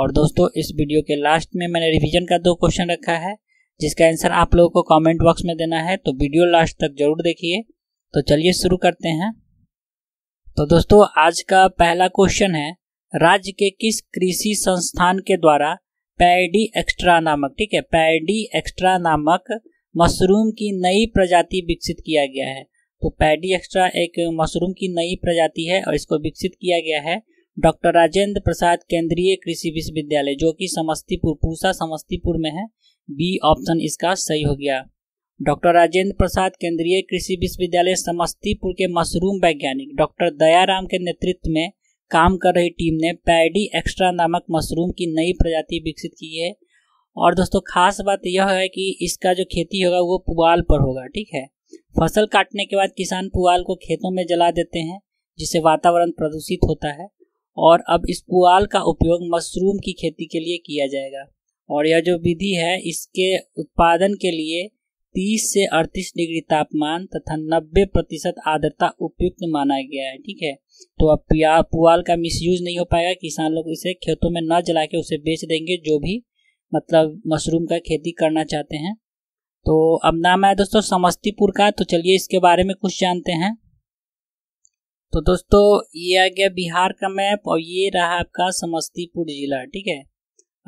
और दोस्तों इस वीडियो के लास्ट में मैंने रिवीजन का दो क्वेश्चन रखा है जिसका आंसर आप लोगों को कमेंट बॉक्स में देना है तो वीडियो लास्ट तक जरूर देखिए तो चलिए शुरू करते हैं तो दोस्तों आज का पहला क्वेश्चन है राज्य के किस कृषि संस्थान के द्वारा पैडी एक्स्ट्रा नामक ठीक है पैडी एक्स्ट्रा नामक मशरूम की नई प्रजाति विकसित किया गया है तो पैडी एक्स्ट्रा एक मशरूम की नई प्रजाति है और इसको विकसित किया गया है डॉक्टर राजेंद्र प्रसाद केंद्रीय कृषि विश्वविद्यालय जो कि समस्तीपुर पूसा समस्तीपुर में है बी ऑप्शन इसका सही हो गया डॉक्टर राजेंद्र प्रसाद केंद्रीय कृषि विश्वविद्यालय समस्तीपुर के मशरूम वैज्ञानिक डॉक्टर दयाराम के नेतृत्व में काम कर रही टीम ने पैडी एक्स्ट्रा नामक मशरूम की नई प्रजाति विकसित की है और दोस्तों खास बात यह है कि इसका जो खेती होगा वो पुआल पर होगा ठीक है फसल काटने के बाद किसान पुआल को खेतों में जला देते हैं जिससे वातावरण प्रदूषित होता है और अब इस पुआल का उपयोग मशरूम की खेती के लिए किया जाएगा और यह जो विधि है इसके उत्पादन के लिए 30 से 38 डिग्री तापमान तथा 90 प्रतिशत आर्द्रता उपयुक्त माना गया है ठीक है तो अब प्या पुआल का मिसयूज नहीं हो पाएगा किसान लोग इसे खेतों में न जला के उसे बेच देंगे जो भी मतलब मशरूम का खेती करना चाहते हैं तो अब नाम है दोस्तों समस्तीपुर का तो चलिए इसके बारे में कुछ जानते हैं तो दोस्तों ये आ गया बिहार का मैप और ये रहा आपका समस्तीपुर ज़िला ठीक है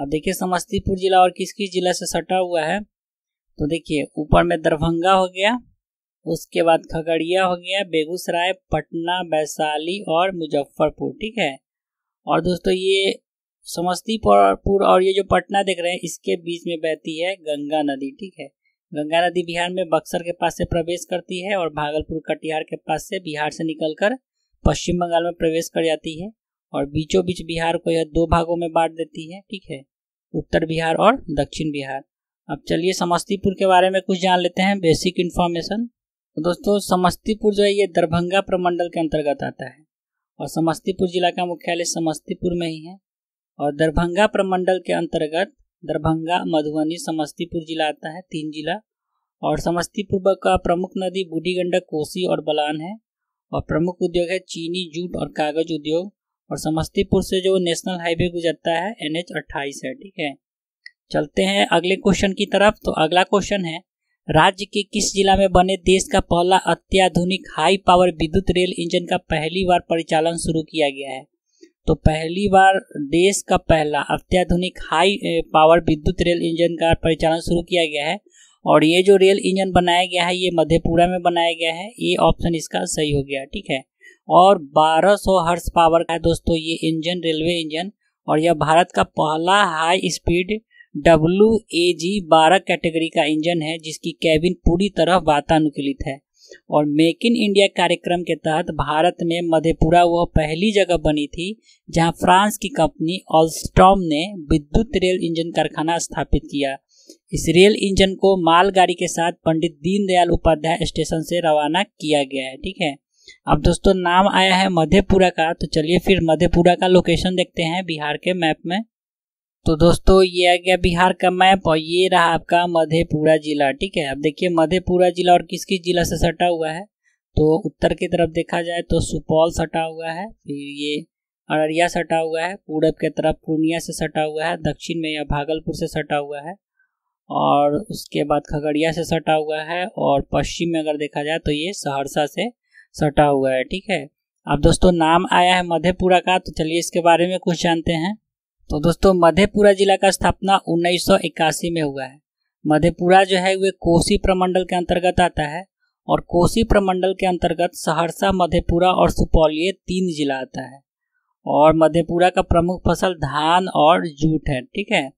अब देखिए समस्तीपुर ज़िला और किस किस ज़िला से सटा हुआ है तो देखिए ऊपर में दरभंगा हो गया उसके बाद खगड़िया हो गया बेगूसराय पटना वैशाली और मुजफ्फरपुर ठीक है और दोस्तों ये समस्तीपुर और ये जो पटना देख रहे हैं इसके बीच में बहती है गंगा नदी ठीक है गंगा नदी बिहार में बक्सर के पास से प्रवेश करती है और भागलपुर कटिहार के पास से बिहार से निकलकर पश्चिम बंगाल में प्रवेश कर जाती है और बीचों बीच बिहार को यह दो भागों में बांट देती है ठीक है उत्तर बिहार और दक्षिण बिहार अब चलिए समस्तीपुर के बारे में कुछ जान लेते हैं बेसिक इन्फॉर्मेशन तो दोस्तों समस्तीपुर जो है ये दरभंगा प्रमंडल के अंतर्गत आता है और समस्तीपुर जिला का मुख्यालय समस्तीपुर में ही है और दरभंगा प्रमंडल के अंतर्गत दरभंगा मधुबनी समस्तीपुर जिला आता है तीन जिला और समस्तीपुर का प्रमुख नदी बूढ़ी गंडक कोसी और बलान है और प्रमुख उद्योग है चीनी जूट और कागज उद्योग और समस्तीपुर से जो नेशनल हाईवे गुजरता है एन एच अट्ठाईस है ठीक है चलते हैं अगले क्वेश्चन की तरफ तो अगला क्वेश्चन है राज्य के किस जिला में बने देश का पहला अत्याधुनिक हाई पावर विद्युत रेल इंजन का पहली बार परिचालन शुरू किया गया है तो पहली बार देश का पहला अत्याधुनिक हाई पावर विद्युत रेल इंजन का परिचालन शुरू किया गया है और ये जो रेल इंजन बनाया गया है ये मधेपुरा में बनाया गया है ये ऑप्शन इसका सही हो गया ठीक है और 1200 हर्स पावर का है दोस्तों ये इंजन रेलवे इंजन और यह भारत का पहला high speed W A G बारह कैटेगरी का इंजन है जिसकी कैबिन पूरी तरह वातानुकूलित है और मेक इन इंडिया कार्यक्रम के तहत भारत में मधेपुरा वह पहली जगह बनी थी जहां फ्रांस की कंपनी ऑलस्टॉम ने विद्युत रेल इंजन कारखाना स्थापित किया इस रेल इंजन को मालगाड़ी के साथ पंडित दीनदयाल उपाध्याय स्टेशन से रवाना किया गया है ठीक है अब दोस्तों नाम आया है मधेपुरा का तो चलिए फिर मधेपुरा का लोकेशन देखते हैं बिहार के मैप में तो दोस्तों ये आ गया बिहार का मैप और ये रहा आपका मधेपुरा जिला ठीक है अब देखिए मधेपुरा जिला और किस किस जिला से सटा हुआ है तो उत्तर की तरफ देखा जाए तो सुपौल सटा हुआ है फिर ये अररिया सटा हुआ है पूरब की तरफ पूर्णिया से सटा हुआ है दक्षिण में यह भागलपुर से सटा हुआ है और उसके बाद खगड़िया से सटा हुआ है और पश्चिम में अगर देखा जाए तो ये सहरसा से सटा हुआ है ठीक है अब दोस्तों नाम आया है मधेपुरा का तो चलिए इसके बारे में कुछ जानते हैं तो दोस्तों मधेपुरा जिला का स्थापना उन्नीस में हुआ है मधेपुरा जो है वे कोसी प्रमंडल के अंतर्गत आता है और कोसी प्रमंडल के अंतर्गत सहरसा मधेपुरा और सुपौल ये तीन जिला आता है और मधेपुरा का प्रमुख फसल धान और जूट है ठीक है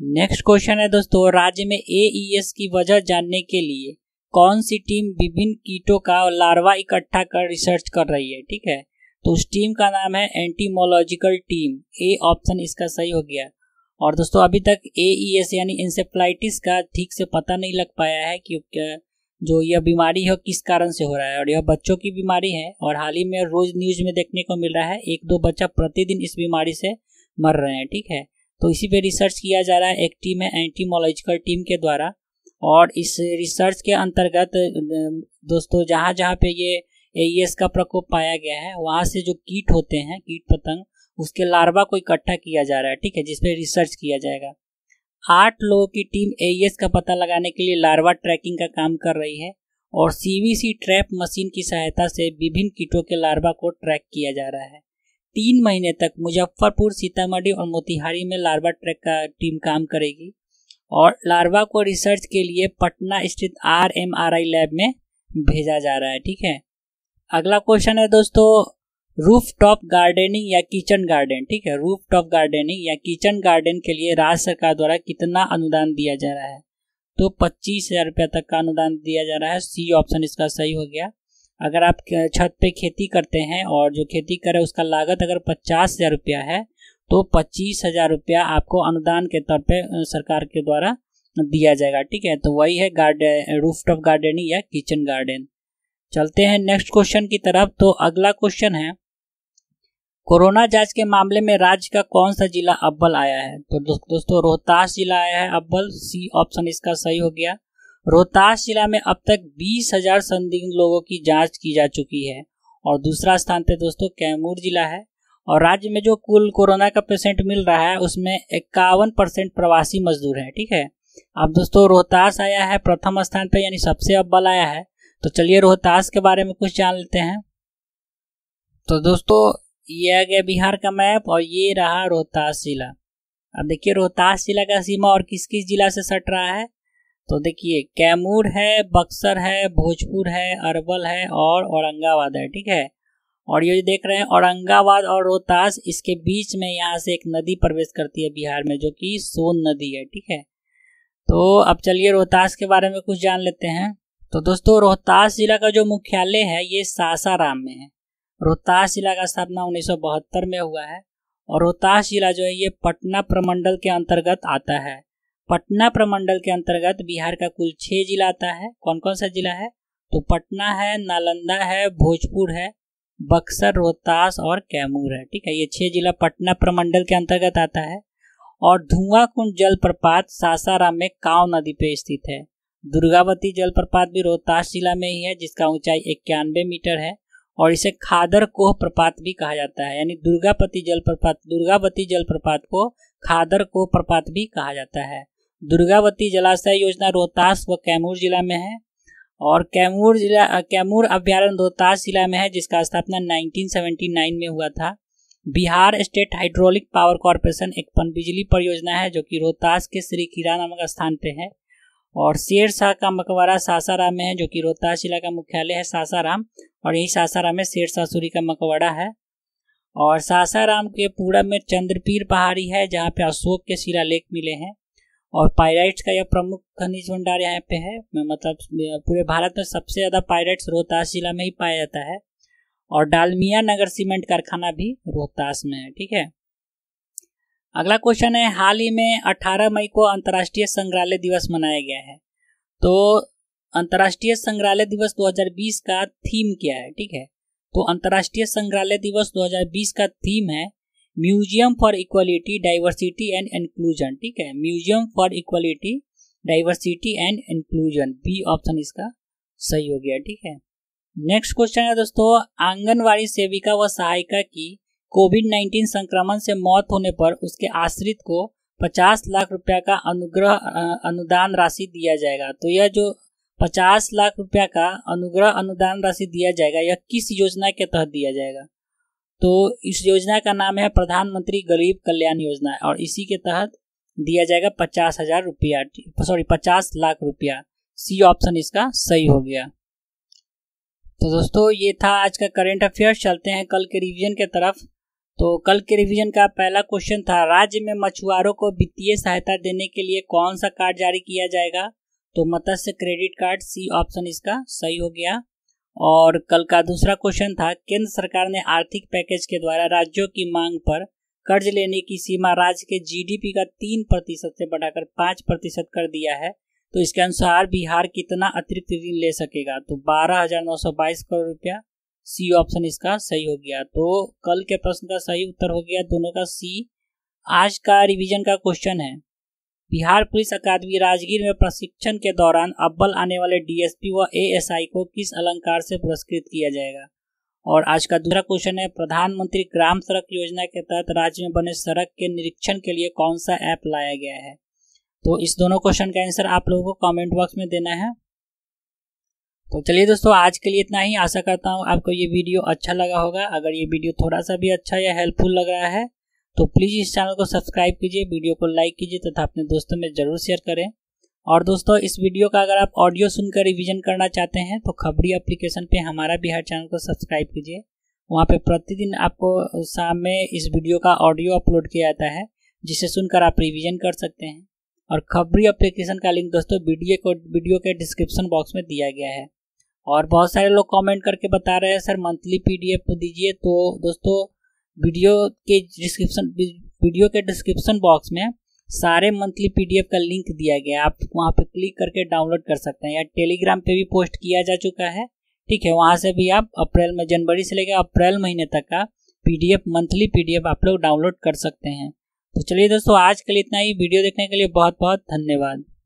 नेक्स्ट क्वेश्चन है दोस्तों राज्य में एईएस e की वजह जानने के लिए कौन सी टीम विभिन्न कीटों का लार्वा इकट्ठा कर रिसर्च कर रही है ठीक है तो उस टीम का नाम है एंटीमोलॉजिकल टीम ए ऑप्शन इसका सही हो गया और दोस्तों अभी तक एईएस e यानी इंसेफ्लाइटिस का ठीक से पता नहीं लग पाया है कि जो यह बीमारी है किस कारण से हो रहा है और यह बच्चों की बीमारी है और हाल ही में रोज न्यूज में देखने को मिल रहा है एक दो बच्चा प्रतिदिन इस बीमारी से मर रहे हैं ठीक है तो इसी पे रिसर्च किया जा रहा है एक टीम है एंटीमोलॉजिकल टीम के द्वारा और इस रिसर्च के अंतर्गत दोस्तों जहाँ जहाँ पे ये एईएस का प्रकोप पाया गया है वहाँ से जो कीट होते हैं कीट पतंग उसके लार्वा को इकट्ठा किया जा रहा है ठीक है जिसपे रिसर्च किया जाएगा आठ लोगों की टीम एईएस का पता लगाने के लिए लार्वा ट्रैकिंग का काम कर रही है और सीवीसी ट्रैप मशीन की सहायता से विभिन्न कीटों के लार्वा को ट्रैक किया जा रहा है तीन महीने तक मुजफ्फरपुर सीतामढ़ी और मोतिहारी में लार्वा ट्रैक का टीम काम करेगी और लार्वा को रिसर्च के लिए पटना स्थित R M R I lab में भेजा जा रहा है ठीक है अगला क्वेश्चन है दोस्तों रूफ टॉप गार्डनिंग या किचन गार्डन ठीक है रूफ टॉप गार्डनिंग या किचन गार्डन के लिए राज्य सरकार द्वारा कितना अनुदान दिया जा रहा है तो पच्चीस हजार रुपया तक का अनुदान दिया जा रहा है सी ऑप्शन इसका सही हो गया अगर आप छत पे खेती करते हैं और जो खेती करें उसका लागत अगर पचास हज़ार रुपया है तो पच्चीस हज़ार रुपया आपको अनुदान के तौर पे सरकार के द्वारा दिया जाएगा ठीक है तो वही है गार्डन रूफ टॉप गार्डनिंग या किचन गार्डन चलते हैं नेक्स्ट क्वेश्चन की तरफ तो अगला क्वेश्चन है कोरोना जांच के मामले में राज्य का कौन सा जिला अब्बल आया है तो दोस्तों रोहतास जिला आया है अब्बल सी ऑप्शन इसका सही हो गया रोहतास जिला में अब तक बीस हजार संदिग्ध लोगों की जांच की जा चुकी है और दूसरा स्थान पे दोस्तों कैमूर जिला है और राज्य में जो कुल कोरोना का पेशेंट मिल रहा है उसमें इक्यावन परसेंट प्रवासी मजदूर हैं ठीक है अब दोस्तों रोहतास आया है प्रथम स्थान पर यानी सबसे अव्वल आया है तो चलिए रोहतास के बारे में कुछ जान लेते हैं तो दोस्तों ये आ गया बिहार का मैप और ये रहा रोहतास जिला अब देखिए रोहतास जिला का सीमा और किस किस जिला से सट रहा है तो देखिए कैमूर है बक्सर है भोजपुर है अरवल है और औरंगाबाद है ठीक है और ये देख रहे हैं औरंगाबाद और रोहतास इसके बीच में यहाँ से एक नदी प्रवेश करती है बिहार में जो कि सोन नदी है ठीक है तो अब चलिए रोहतास के बारे में कुछ जान लेते हैं तो दोस्तों रोहतास जिला का जो मुख्यालय है ये सासाराम में है रोहतास जिला का स्थापना उन्नीस में हुआ है और रोहतास जिला जो है ये पटना प्रमंडल के अंतर्गत आता है पटना प्रमंडल के अंतर्गत बिहार का कुल छह जिला आता है कौन कौन सा जिला है तो पटना है नालंदा है भोजपुर है बक्सर रोहतास और कैमूर है ठीक है ये छह जिला पटना प्रमंडल के अंतर्गत आता है और धुआं जलप्रपात सासाराम में काव नदी पे स्थित है दुर्गावती जलप्रपात भी रोहतास जिला में ही है जिसका ऊंचाई इक्यानवे मीटर है और इसे खादर कोह प्रपात भी कहा जाता है यानी दुर्गापति जलप्रपात दुर्गावती जलप्रपात को खादर कोह प्रपात भी कहा जाता है दुर्गावती जलाशय योजना रोहतास व कैमूर जिला में है और कैमूर जिला कैमूर अभ्यारण्य रोहतास जिला में है जिसका स्थापना 1979 में हुआ था Bihar state hydraulic power corporation एक पन बिजली परियोजना है जो कि रोहतास के श्री खीरा नामक स्थान पर है और शेर शाह का मकबरा सासाराम में है जो कि रोहतास जिला का मुख्यालय है सासाराम और यही सासाराम में शेर शाह सूरी का मकबरा है और सासाराम के पूरब में चंद्रपीर पहाड़ी है जहाँ पे अशोक के शिलालेख मिले हैं और पायराइट्स का यह प्रमुख खनिज भंडार यहाँ पे है मतलब पूरे भारत में सबसे ज़्यादा पायराइट्स रोहतास जिला में ही पाया जाता है और डालमिया नगर सीमेंट कारखाना भी रोहतास में है ठीक है अगला क्वेश्चन है हाल ही में 18 मई को अंतर्राष्ट्रीय संग्रहालय दिवस मनाया गया है तो अंतर्राष्ट्रीय संग्रहालय दिवस 2020 का थीम क्या है ठीक है तो अंतर्राष्ट्रीय संग्रहालय दिवस 2020 का थीम है museum for equality diversity and inclusion ठीक है museum for equality diversity and inclusion B option इसका सही हो गया ठीक है नेक्स्ट क्वेश्चन है दोस्तों आंगनवाड़ी सेविका व सहायिका की कोविड 19 संक्रमण से मौत होने पर उसके आश्रित को 50 लाख रुपया का अनुग्रह अनुदान राशि दिया जाएगा तो यह जो 50 लाख रुपया का अनुग्रह अनुदान राशि दिया जाएगा यह किस योजना के तहत दिया जाएगा तो इस योजना का नाम है प्रधानमंत्री गरीब कल्याण योजना और इसी के तहत दिया जाएगा पचास हजार रुपया सॉरी पचास लाख रुपया सी ऑप्शन इसका सही हो गया तो दोस्तों ये था आज का करेंट अफेयर्स चलते हैं कल के रिवीजन के तरफ तो कल के रिवीजन का पहला क्वेश्चन था राज्य में मछुआरों को वित्तीय सहायता देने के लिए कौन सा कार्ड जारी किया जाएगा तो मत्स्य क्रेडिट कार्ड सी ऑप्शन इसका सही हो गया और कल का दूसरा क्वेश्चन था केंद्र सरकार ने आर्थिक पैकेज के द्वारा राज्यों की मांग पर कर्ज लेने की सीमा राज्य के जीडीपी का तीन प्रतिशत से बढ़ाकर पाँच प्रतिशत कर दिया है तो इसके अनुसार बिहार कितना अतिरिक्त ऋण ले सकेगा तो बारह हजार नौ सौ बाईस करोड़ रुपया सी ऑप्शन इसका सही हो गया तो कल के प्रश्न का सही उत्तर हो गया दोनों का सी आज का रिवीजन का क्वेश्चन है बिहार पुलिस अकादमी राजगीर में प्रशिक्षण के दौरान अव्वल आने वाले डीएसपी व एएसआई को किस अलंकार से पुरस्कृत किया जाएगा और आज का दूसरा क्वेश्चन है प्रधानमंत्री ग्राम सड़क योजना के तहत राज्य में बने सड़क के निरीक्षण के लिए कौन सा ऐप लाया गया है तो इस दोनों क्वेश्चन का आंसर आप लोगों को कॉमेंट बॉक्स में देना है तो चलिए दोस्तों आज के लिए इतना ही आशा करता हूँ आपको ये वीडियो अच्छा लगा होगा अगर ये वीडियो थोड़ा सा भी अच्छा या हेल्पफुल लग रहा है तो प्लीज़ इस चैनल को सब्सक्राइब कीजिए वीडियो को लाइक कीजिए तथा अपने दोस्तों में ज़रूर शेयर करें और दोस्तों इस वीडियो का अगर आप ऑडियो सुनकर रिवीजन करना चाहते हैं तो खबरी एप्लीकेशन पे हमारा बिहार चैनल को सब्सक्राइब कीजिए वहाँ पे प्रतिदिन आपको शाम में इस वीडियो का ऑडियो अपलोड किया जाता है जिसे सुनकर आप रिवीजन कर सकते हैं और खबरी एप्लीकेशन का लिंक दोस्तों वीडियो को वीडियो के डिस्क्रिप्शन बॉक्स में दिया गया है और बहुत सारे लोग कमेंट करके बता रहे हैं सर मंथली पीडीएफ दीजिए तो दोस्तों वीडियो के डिस्क्रिप्शन वीडियो के डिस्क्रिप्शन बॉक्स में सारे मंथली पीडीएफ का लिंक दिया गया आप वहाँ पे क्लिक करके डाउनलोड कर सकते हैं या टेलीग्राम पे भी पोस्ट किया जा चुका है ठीक है वहाँ से भी आप अप्रैल में जनवरी से लेकर अप्रैल महीने तक का पीडीएफ मंथली पीडीएफ आप लोग डाउनलोड कर सकते हैं तो चलिए दोस्तों आज के लिए इतना ही वीडियो देखने के लिए बहुत बहुत धन्यवाद